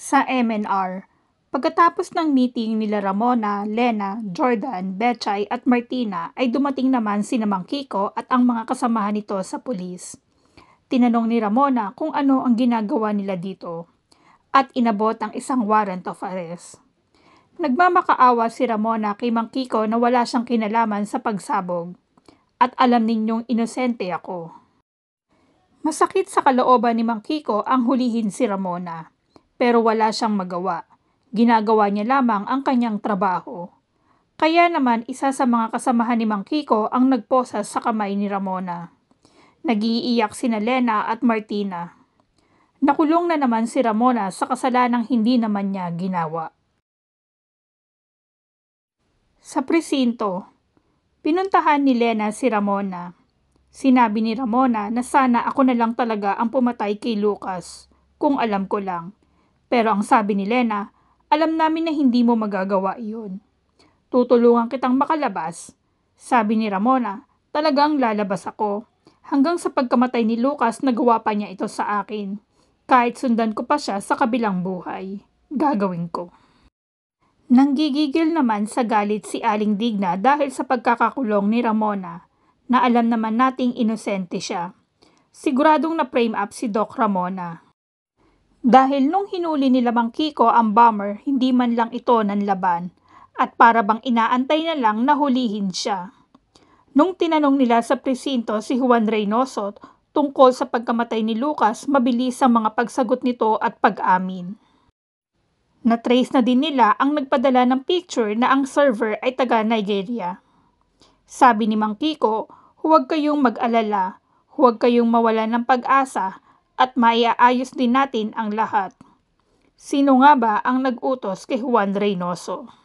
sa MNR. Pagkatapos ng meeting nila Ramona, Lena, Jordan, Bechay at Martina ay dumating naman si Namang Kiko at ang mga kasamahan nito sa pulis. Tinanong ni Ramona kung ano ang ginagawa nila dito at inabot ang isang warrant of arrest. Nagmamakaawa si Ramona kay Mang Kiko na wala siyang kinalaman sa pagsabog at alam ninyong inosente ako. Masakit sa kalooban ni Mang Kiko ang hulihin si Ramona pero wala siyang magawa. Ginagawa niya lamang ang kanyang trabaho. Kaya naman isa sa mga kasamahan ni Mang Kiko ang nagposa sa kamay ni Ramona. Nagiiyak sina Lena at Martina. Nakulong na naman si Ramona sa kasalanang hindi naman niya ginawa. Sa presinto, pinuntahan ni Lena si Ramona. Sinabi ni Ramona na sana ako na lang talaga ang pumatay kay Lucas, kung alam ko lang. Pero ang sabi ni Lena, alam namin na hindi mo magagawa iyon. Tutulungan kitang makalabas. Sabi ni Ramona, talagang lalabas ako. Hanggang sa pagkamatay ni Lucas, nagawa pa niya ito sa akin. Kahit sundan ko pa siya sa kabilang buhay. Gagawin ko. Nanggigigil naman sa galit si Aling Digna dahil sa pagkakakulong ni Ramona na alam naman nating inosente siya. Siguradong na-frame up si Doc Ramona. Dahil nung hinuli nila Mang Kiko ang bomber, hindi man lang ito nanlaban at para bang inaantay na lang na hulihin siya. Nung tinanong nila sa presinto si Juan Reynoso tungkol sa pagkamatay ni Lucas, mabilis ang mga pagsagot nito at pag-amin. Na-trace na din nila ang nagpadala ng picture na ang server ay taga Nigeria. Sabi ni Mang Kiko, huwag kayong mag-alala, huwag kayong mawala ng pag-asa at maiaayos din natin ang lahat. Sino nga ba ang nag-utos kay Juan Reynoso?